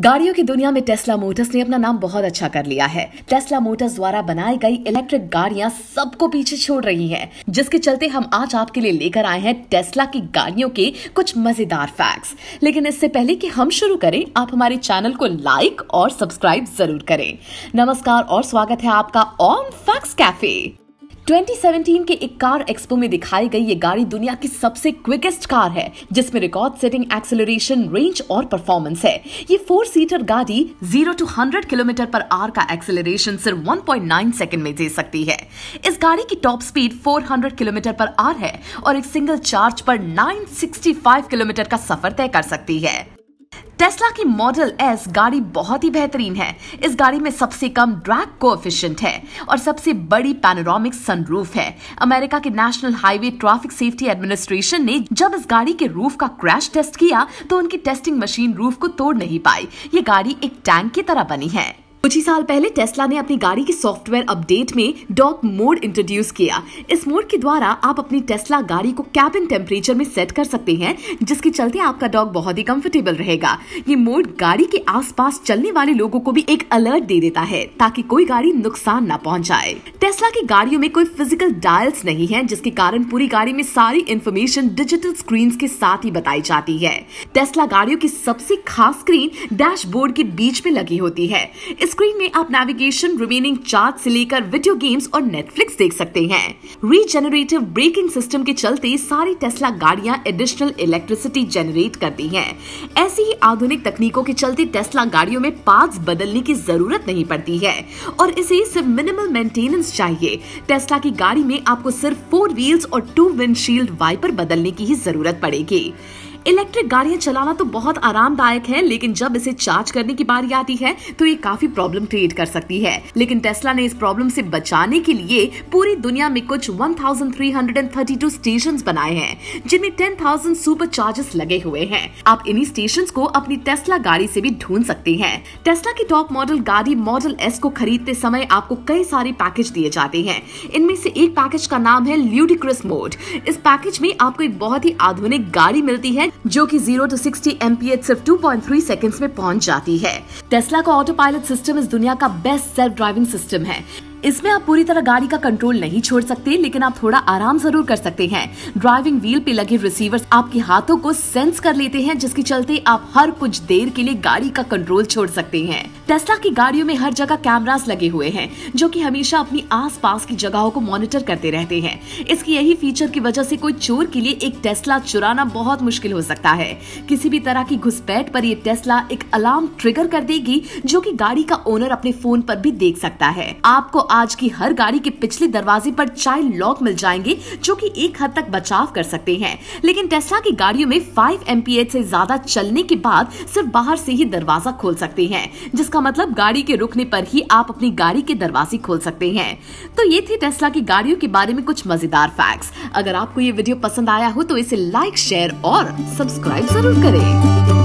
गाड़ियों की दुनिया में टेस्ला मोटर्स ने अपना नाम बहुत अच्छा कर लिया है टेस्ला मोटर्स द्वारा बनाई गई इलेक्ट्रिक गाड़ियां सबको पीछे छोड़ रही हैं, जिसके चलते हम आज आपके लिए लेकर आए हैं टेस्ला की गाड़ियों के कुछ मजेदार फैक्ट्स लेकिन इससे पहले कि हम शुरू करें आप हमारे चैनल को लाइक और सब्सक्राइब जरूर करें नमस्कार और स्वागत है आपका ऑन फैक्ट्स कैफे 2017 के एक कार एक्सपो में दिखाई गई ये गाड़ी दुनिया की सबसे क्विकेस्ट कार है जिसमें रिकॉर्ड सेटिंग एक्सेलरेशन रेंज और परफॉर्मेंस है ये फोर सीटर गाड़ी 0 टू 100 किलोमीटर पर आर का एक्सेलरेशन सिर्फ 1.9 सेकंड में दे सकती है इस गाड़ी की top speed 400 kilometre per hour है और एक सिंगल चार्ज पर 965 किलोमीटर का सफर तय कर सकती है टेस्ला की मॉडल एस गाड़ी बहुत ही बेहतरीन है इस गाड़ी में सबसे कम ड्रैग को है और सबसे बड़ी पैनोरामिक सनरूफ है अमेरिका के national highway traffic safety administration ने जब इस गाड़ी के रूफ का क्रैश टेस्ट किया तो उनकी टेस्टिंग मशीन रूफ को तोड़ नहीं पाई ये गाड़ी एक टैंक की तरह बनी है कुछ ही साल पहले टेस्ला ने अपनी गाड़ी के सॉफ्टवेयर अपडेट में डॉक मोड इंट्रोड्यूस किया इस मोड के द्वारा आप अपनी टेस्ला गाड़ी को कैबिन टेम्परेचर में सेट कर सकते हैं जिसके चलते आपका डॉग बहुत ही कंफर्टेबल रहेगा ये मोड गाड़ी के आसपास चलने वाले लोगों को भी एक अलर्ट दे देता है ताकि कोई गाड़ी नुकसान न पहुंचाए टेस्ला की गाड़ियों में कोई फिजिकल डायल्स नहीं है जिसके कारण पूरी गाड़ी में सारी इन्फॉर्मेशन डिजिटल स्क्रीन के साथ ही बताई जाती है टेस्ला गाड़ियों की सबसे खास स्क्रीन डैशबोर्ड के बीच में लगी होती है इस स्क्रीन में आप नेविगेशन रिमेनिंग चार्ट से लेकर वीडियो गेम्स और नेटफ्लिक्स देख सकते हैं रीजेनरेटिव ब्रेकिंग सिस्टम के चलते सारी टेस्ला गाड़ियां एडिशनल इलेक्ट्रिसिटी जनरेट करती हैं। ऐसी ही आधुनिक तकनीकों के चलते टेस्ला गाड़ियों में पार्ट्स बदलने की जरूरत नहीं पड़ती है और इसे सिर्फ मिनिमल मेंटेनेंस चाहिए टेस्ला की गाड़ी में आपको सिर्फ फोर व्हील्स और टू विंडशील्ड वाइपर बदलने की ही जरूरत पड़ेगी इलेक्ट्रिक गाड़ियां चलाना तो बहुत आरामदायक है लेकिन जब इसे चार्ज करने की बारी आती है तो ये काफी प्रॉब्लम क्रिएट कर सकती है लेकिन टेस्ला ने इस प्रॉब्लम से बचाने के लिए पूरी दुनिया में कुछ 1332 स्टेशंस बनाए हैं जिनमें 10,000 सुपर चार्जेस लगे हुए हैं आप इन्हीं स्टेशन को अपनी टेस्ला गाड़ी से भी ढूंढ सकते हैं टेस्ला की टॉप मॉडल गाड़ी मॉडल एस को खरीदते समय आपको कई सारे पैकेज दिए जाते हैं इनमें से एक पैकेज का नाम है ल्यूडिक्रिस मोड इस पैकेज में आपको एक बहुत ही आधुनिक गाड़ी मिलती है जो कि 0 टू 60 एमपीएच सिर्फ 2.3 सेकंड्स में पहुंच जाती है टेस्ला का ऑटो पायलट सिस्टम इस दुनिया का बेस्ट सेल्फ ड्राइविंग सिस्टम है इसमें आप पूरी तरह गाड़ी का कंट्रोल नहीं छोड़ सकते लेकिन आप थोड़ा आराम जरूर कर सकते हैं ड्राइविंग व्हील पे लगे रिसीवर आपके हाथों को सेंस कर लेते हैं जिसके चलते आप हर कुछ देर के लिए गाड़ी का कंट्रोल छोड़ सकते हैं टेस्ला की गाड़ियों में हर जगह कैमराज लगे हुए हैं जो की हमेशा अपनी आस की जगहों को मॉनिटर करते रहते हैं इसकी यही फीचर की वजह से कोई चोर के लिए एक टेस्ला चुराना बहुत मुश्किल हो सकता है किसी भी तरह की घुसपैठ पर यह टेस्ला एक अलार्म ट्रिगर कर देगी जो कि गाड़ी का ओनर अपने फोन पर भी देख सकता है आपको आज की हर गाड़ी के पिछले दरवाजे पर चाइल्ड लॉक मिल जाएंगे जो कि एक हद तक बचाव कर सकते हैं लेकिन टेस्ला की गाड़ियों में फाइव एम से ज्यादा चलने के बाद सिर्फ बाहर से ही दरवाजा खोल सकते हैं जिसका मतलब गाड़ी के रुकने पर ही आप अपनी गाड़ी के दरवाजे खोल सकते हैं तो ये थे टेस्ला की गाड़ियों के बारे में कुछ मजेदार फैक्ट्स अगर आपको ये वीडियो पसंद आया हो तो इसे लाइक शेयर और सब्सक्राइब जरूर करें